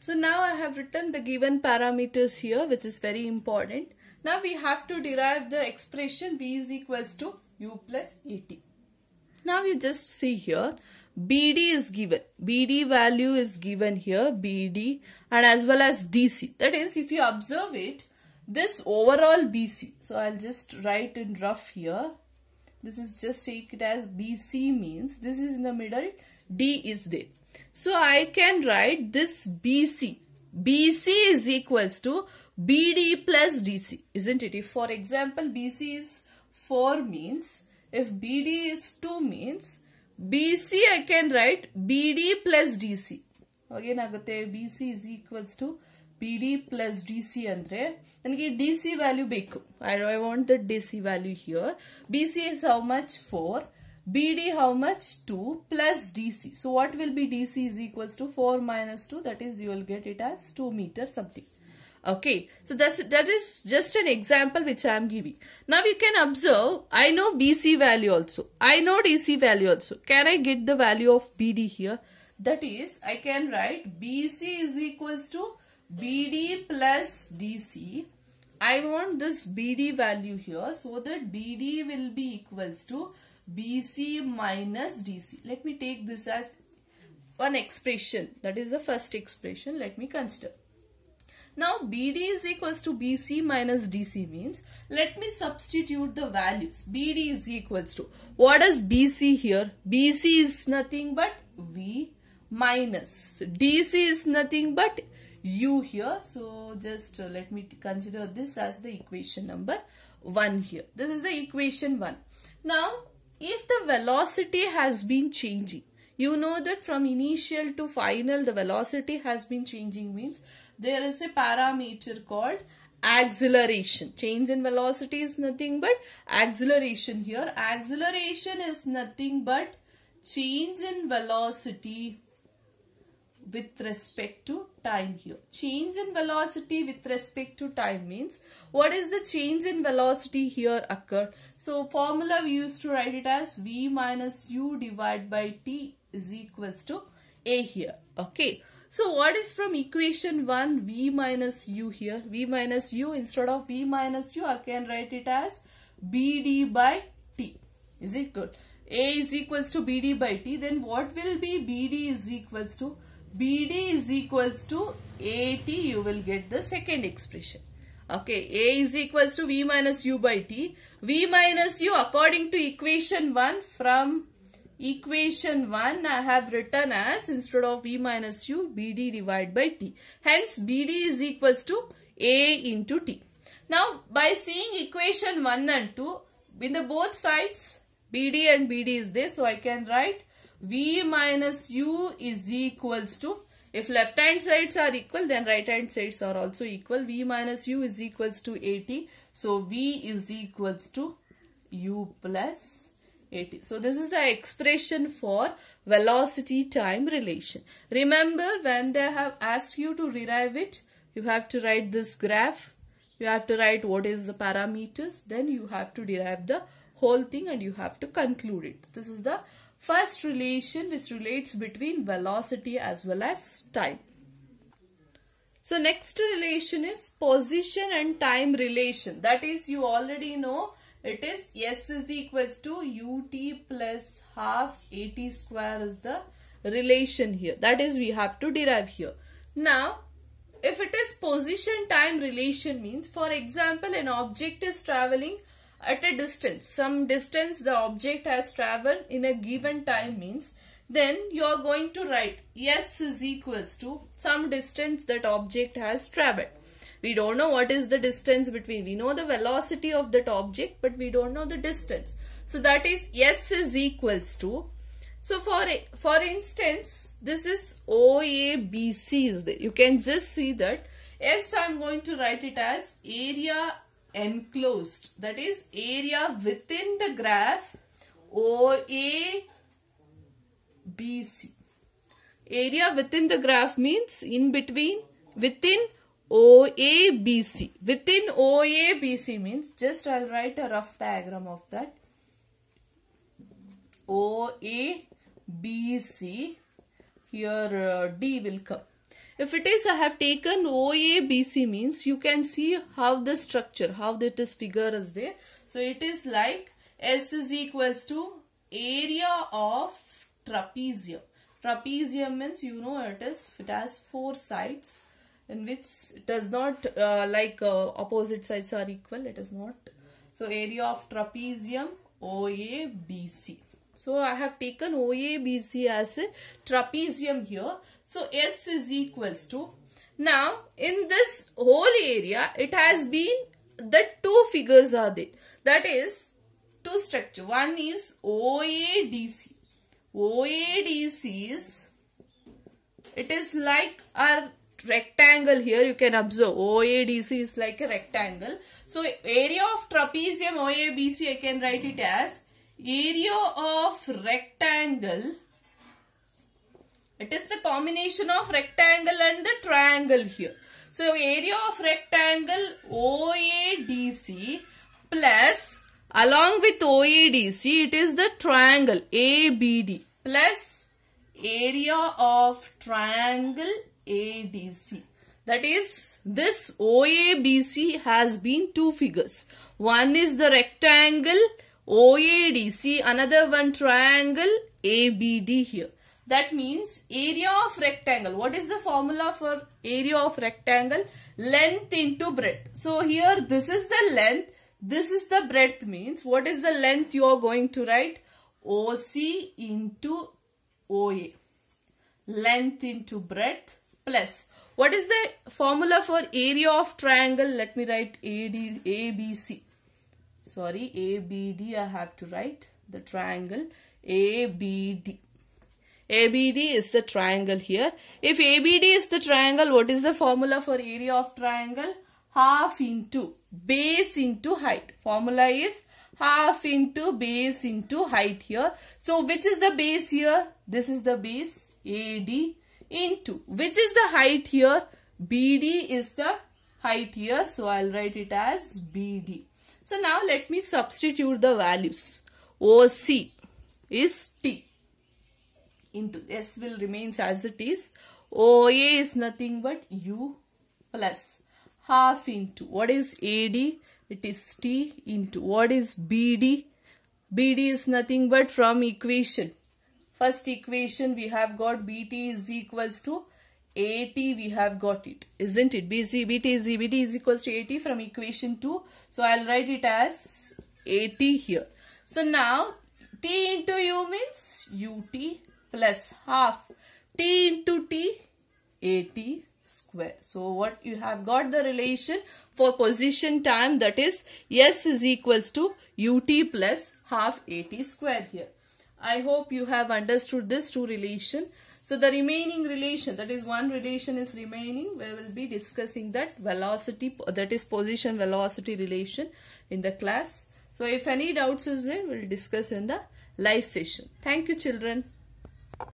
So now I have written the given parameters here which is very important. Now we have to derive the expression V is equals to U plus AT. Now you just see here BD is given. BD value is given here BD and as well as DC. That is if you observe it this overall BC. So I'll just write in rough here. This is just take it as BC means this is in the middle D is there. So I can write this BC. BC is equals to BD plus DC, isn't it? If for example BC is 4 means, if BD is 2 means, BC I can write BD plus DC. Again, agote BC is equals to BD plus DC andre ನನಗೆ DC value ಬೇಕು. I, I want the DC value here. BC is how much? 4. BD how much? 2 plus DC. So what will be DC is equals to 4 minus 2 that is you will get it as 2 meter something. Okay, so that's that is just an example which I am giving. Now you can observe, I know BC value also. I know DC value also. Can I get the value of BD here? That is, I can write BC is equals to BD plus DC. I want this BD value here so that BD will be equals to BC minus DC. Let me take this as one expression. That is the first expression. Let me consider. Now BD is equals to BC minus DC means let me substitute the values. BD is equals to what is BC here? BC is nothing but V minus DC is nothing but U here. So just uh, let me consider this as the equation number 1 here. This is the equation 1. Now if the velocity has been changing, you know that from initial to final the velocity has been changing means there is a parameter called acceleration. Change in velocity is nothing but acceleration here. Acceleration is nothing but change in velocity with respect to time here. Change in velocity with respect to time means what is the change in velocity here occurred. So formula we used to write it as V minus U divided by T is equals to A here. Okay. So what is from equation 1 V minus U here? V minus U instead of V minus U I can write it as BD by T. Is it good? A is equals to BD by T. Then what will be BD is equals to BD is equals to AT, you will get the second expression. Okay, A is equals to V minus U by T. V minus U according to equation 1 from equation 1 I have written as instead of V minus U, BD divided by T. Hence, BD is equals to A into T. Now, by seeing equation 1 and 2, in the both sides, BD and BD is there. So, I can write V minus U is equals to, if left hand sides are equal then right hand sides are also equal. V minus U is equals to 80. So V is equals to U plus 80. So this is the expression for velocity time relation. Remember when they have asked you to derive it, you have to write this graph. You have to write what is the parameters. Then you have to derive the whole thing and you have to conclude it. This is the First relation which relates between velocity as well as time. So next relation is position and time relation. That is you already know it is S is equals to ut plus half at square is the relation here. That is we have to derive here. Now if it is position time relation means for example an object is traveling at a distance, some distance the object has traveled in a given time means then you are going to write s is equals to some distance that object has traveled. We don't know what is the distance between. We know the velocity of that object but we don't know the distance. So that is s is equals to. So for for instance this is OABC is there. You can just see that S I'm going to write it as area enclosed that is area within the graph OA BC. Area within the graph means in between within OA BC. Within OA BC means just I will write a rough diagram of that. OA BC here uh, D will come. If it is I have taken OABC means you can see how the structure, how that is figure is there. So it is like S is equals to area of trapezium. Trapezium means you know it is, it has four sides in which does not uh, like uh, opposite sides are equal, it is not. So area of trapezium OABC. So I have taken OABC as a trapezium here. So S is equals to. Now in this whole area it has been the two figures are there. That is two structure. One is OADC. OADC is it is like our rectangle here you can observe OADC is like a rectangle. So area of trapezium OABC I can write it as area of rectangle it is the combination of rectangle and the triangle here. So area of rectangle OADC plus along with OADC it is the triangle ABD plus area of triangle ADC. That is this OABC has been two figures. One is the rectangle OADC another one triangle ABD here. That means area of rectangle. What is the formula for area of rectangle? Length into breadth. So here this is the length. This is the breadth means what is the length you are going to write? OC into OA. Length into breadth plus. What is the formula for area of triangle? Let me write AD, ABC. Sorry, ABD I have to write the triangle ABD. ABD is the triangle here. If ABD is the triangle, what is the formula for area of triangle? Half into base into height. Formula is half into base into height here. So which is the base here? This is the base AD into. Which is the height here? BD is the height here. So I'll write it as BD. So now let me substitute the values. OC is T into S will remains as it is. OA is nothing but U plus half into what is AD? It is T into what is BD? BD is nothing but from equation. First equation we have got BT is equals to AT we have got it. Isn't it? BC, BT is BT is equals to AT from equation 2. So I'll write it as AT here. So now T into U means UT plus half t into t square. So what you have got the relation for position time that is s is equals to ut plus half at square here. I hope you have understood this two relation. So the remaining relation that is one relation is remaining we will be discussing that velocity that is position velocity relation in the class. So if any doubts is there we will discuss in the live session. Thank you children.